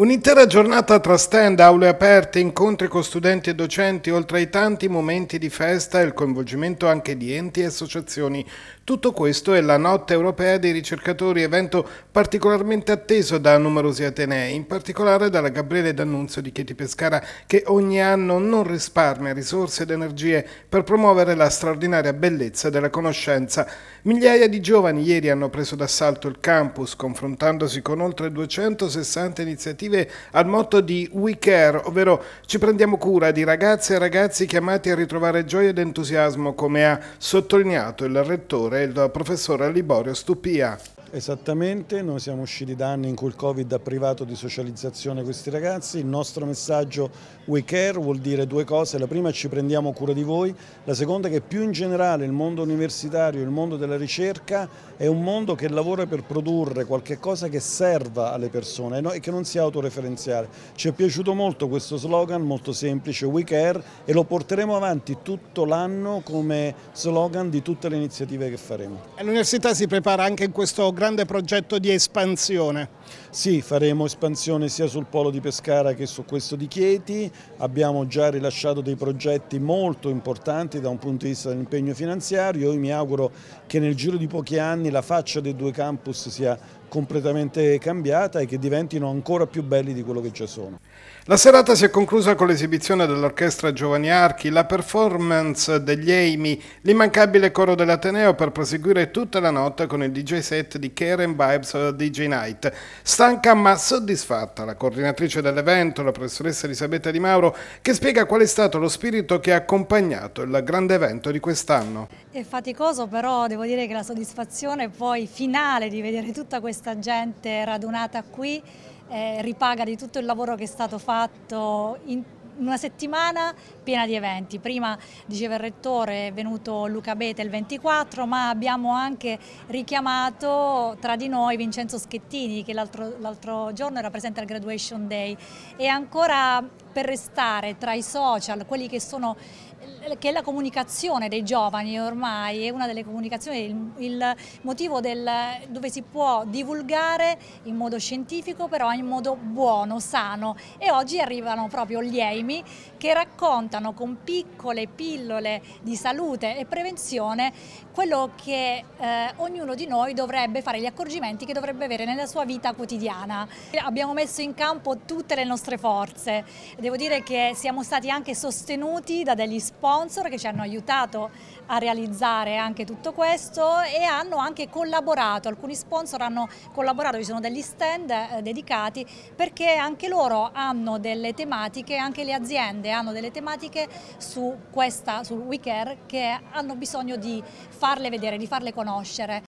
Un'intera giornata tra stand, aule aperte, incontri con studenti e docenti, oltre ai tanti momenti di festa e il coinvolgimento anche di enti e associazioni. Tutto questo è la Notte Europea dei Ricercatori, evento particolarmente atteso da numerosi atenei, in particolare dalla Gabriele D'Annunzio di Chieti Pescara, che ogni anno non risparmia risorse ed energie per promuovere la straordinaria bellezza della conoscenza. Migliaia di giovani ieri hanno preso d'assalto il campus, confrontandosi con oltre 260 iniziative relative al motto di We Care, ovvero ci prendiamo cura di ragazze e ragazzi chiamati a ritrovare gioia ed entusiasmo, come ha sottolineato il rettore, il professor Liborio Stupia. Esattamente, noi siamo usciti da anni in cui il Covid ha privato di socializzazione questi ragazzi, il nostro messaggio We Care vuol dire due cose, la prima ci prendiamo cura di voi, la seconda è che più in generale il mondo universitario, il mondo della ricerca è un mondo che lavora per produrre qualche cosa che serva alle persone e che non sia autoreferenziale. Ci è piaciuto molto questo slogan, molto semplice, We Care e lo porteremo avanti tutto l'anno come slogan di tutte le iniziative che faremo. L'università si prepara anche in questo grande progetto di espansione. Sì, faremo espansione sia sul polo di Pescara che su questo di Chieti, abbiamo già rilasciato dei progetti molto importanti da un punto di vista dell'impegno finanziario, io mi auguro che nel giro di pochi anni la faccia dei due campus sia completamente cambiata e che diventino ancora più belli di quello che già sono. La serata si è conclusa con l'esibizione dell'orchestra Giovani Archi, la performance degli Amy, l'immancabile coro dell'Ateneo per proseguire tutta la notte con il DJ set di Karen Vibes DJ Night. Stanca ma soddisfatta la coordinatrice dell'evento, la professoressa Elisabetta Di Mauro, che spiega qual è stato lo spirito che ha accompagnato il grande evento di quest'anno. È faticoso però devo dire che la soddisfazione poi finale di vedere tutta questa gente radunata qui eh, ripaga di tutto il lavoro che è stato fatto in una settimana piena di eventi. Prima, diceva il Rettore, è venuto Luca Bete il 24, ma abbiamo anche richiamato tra di noi Vincenzo Schettini, che l'altro giorno era presente al Graduation Day. E ancora per restare tra i social, quelli che sono che è la comunicazione dei giovani ormai è una delle comunicazioni, il, il motivo del, dove si può divulgare in modo scientifico però in modo buono, sano e oggi arrivano proprio gli EIMI che raccontano con piccole pillole di salute e prevenzione quello che eh, ognuno di noi dovrebbe fare, gli accorgimenti che dovrebbe avere nella sua vita quotidiana. Abbiamo messo in campo tutte le nostre forze, devo dire che siamo stati anche sostenuti da degli sponsor sponsor che ci hanno aiutato a realizzare anche tutto questo e hanno anche collaborato, alcuni sponsor hanno collaborato, ci sono degli stand eh, dedicati perché anche loro hanno delle tematiche, anche le aziende hanno delle tematiche su questa, sul WeCare che hanno bisogno di farle vedere, di farle conoscere.